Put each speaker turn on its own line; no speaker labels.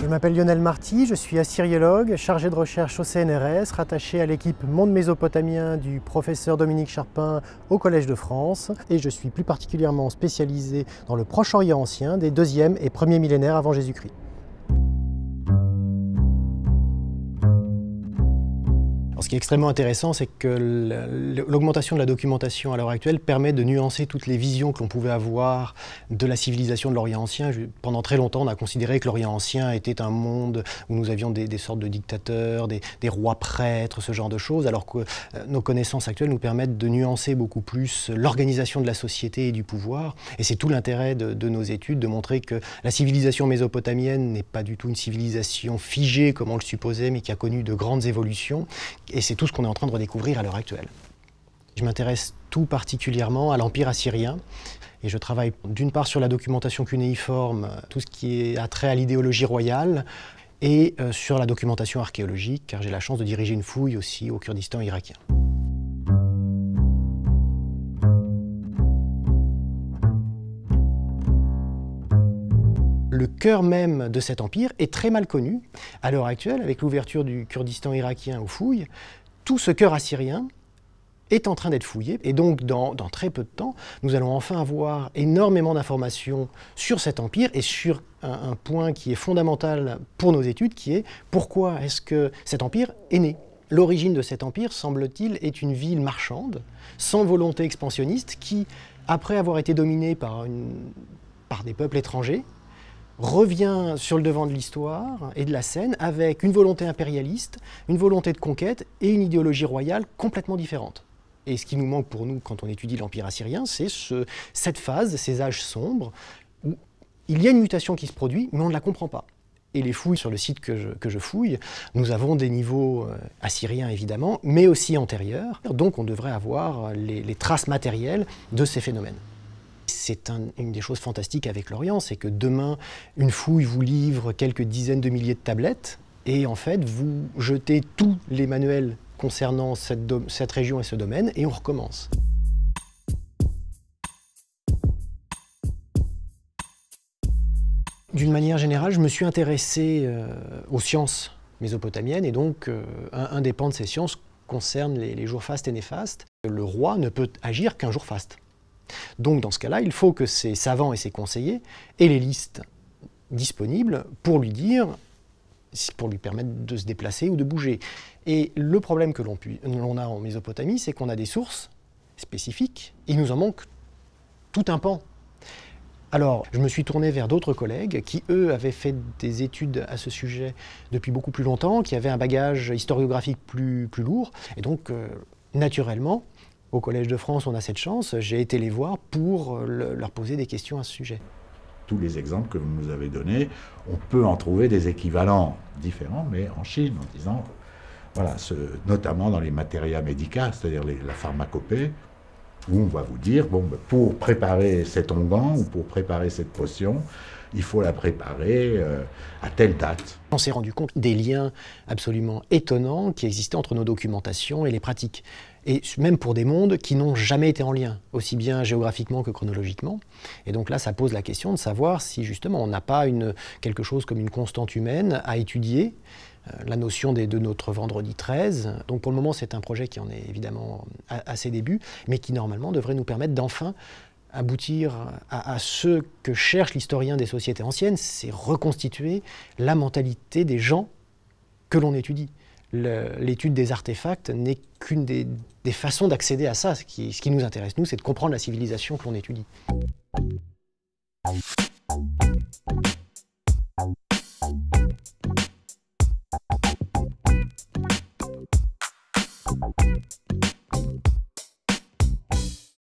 Je m'appelle Lionel Marty, je suis assyriologue, chargé de recherche au CNRS, rattaché à l'équipe Monde mésopotamien du professeur Dominique Charpin au Collège de France. Et je suis plus particulièrement spécialisé dans le Proche-Orient ancien des 2 et 1 millénaires avant Jésus-Christ. ce qui est extrêmement intéressant, c'est que l'augmentation de la documentation à l'heure actuelle permet de nuancer toutes les visions que l'on pouvait avoir de la civilisation de l'Orient ancien. Pendant très longtemps, on a considéré que l'Orient ancien était un monde où nous avions des, sortes de dictateurs, des, rois prêtres, ce genre de choses, alors que euh, nos connaissances actuelles nous permettent de nuancer beaucoup plus l'organisation de la société et du pouvoir. Et c'est tout l'intérêt de, de nos études, de montrer que la civilisation mésopotamienne n'est pas du tout une civilisation figée comme on le supposait, mais qui a connu de grandes évolutions et c'est tout ce qu'on est en train de redécouvrir à l'heure actuelle. Je m'intéresse tout particulièrement à l'Empire assyrien. Et je travaille d'une part sur la documentation cunéiforme, tout ce qui est attrait à l'idéologie royale, et euh, sur la documentation archéologique, car j'ai la chance de diriger une fouille aussi au Kurdistan irakien. cœur même de cet empire est très mal connu. À l'heure actuelle, avec l'ouverture du Kurdistan irakien aux fouilles, tout ce cœur assyrien est en train d'être fouillé. Et donc, dans, très peu de temps, nous allons enfin avoir énormément d'informations sur cet empire et sur un, point qui est fondamental pour nos études, qui est pourquoi est-ce que cet empire est né L'origine de cet empire, semble-t-il, est une ville marchande, sans volonté expansionniste, qui, après avoir été dominée par des peuples étrangers, revient sur le devant de l'histoire et de la scène avec une volonté impérialiste, une volonté de conquête et une idéologie royale complètement différente. Et ce qui nous manque pour nous quand on étudie l'Empire assyrien, c'est cette phase, ces âges sombres, où il y a une mutation qui se produit, mais on ne la comprend pas. Et les fouilles sur le site que je, fouille, nous avons des niveaux euh, assyriens évidemment, mais aussi antérieurs. Donc on devrait avoir les traces matérielles de ces phénomènes c'est une des choses fantastiques avec l'Orient, c'est que demain, une fouille vous livre quelques dizaines de milliers de tablettes, et en fait, vous jetez tous les manuels concernant cette, région et ce domaine, et on recommence. D'une manière générale, je me suis intéressé euh, aux sciences mésopotamiennes, et donc euh, un, des pans de ces sciences concerne les jours fastes et néfastes. Le roi ne peut agir qu'un jour faste. Donc dans ce cas-là, il faut que ses savants et ses conseillers aient les listes disponibles pour lui dire, pour lui permettre de se déplacer ou de bouger. Et le problème que l'on a en Mésopotamie, c'est qu'on a des sources spécifiques, et il nous en manque tout un pan. Alors, je me suis tourné vers d'autres collègues qui, eux, avaient fait des études à ce sujet depuis beaucoup plus longtemps, qui avaient un bagage historiographique plus, lourd, et donc, euh, naturellement, au Collège de France, on a cette chance. J'ai été les voir pour euh, leur poser des questions à ce sujet. Tous les exemples que vous nous avez donnés, on peut en trouver des équivalents différents, mais en Chine, en disant, voilà, notamment dans les matérias médicaux, c'est-à-dire la pharmacopée, où on va vous dire, bon, ben, pour préparer cet onguent ou pour préparer cette potion, il faut la préparer euh, à telle date. On s'est rendu compte des liens absolument étonnants qui existaient entre nos documentations et les pratiques. Et même pour des mondes qui n'ont jamais été en lien, aussi bien géographiquement que chronologiquement. Et donc là, ça pose la question de savoir si justement on n'a pas une, quelque chose comme une constante humaine à étudier, euh, la notion de notre vendredi 13. Donc pour le moment, c'est un projet qui en est évidemment à ses débuts, mais qui normalement devrait nous permettre d'enfin aboutir à, ce que cherche l'historien des sociétés anciennes, c'est reconstituer la mentalité des gens que l'on étudie. L'étude des artefacts n'est qu'une des, façons d'accéder à ça. Ce qui, ce qui nous intéresse, nous, c'est de comprendre la civilisation que l'on étudie.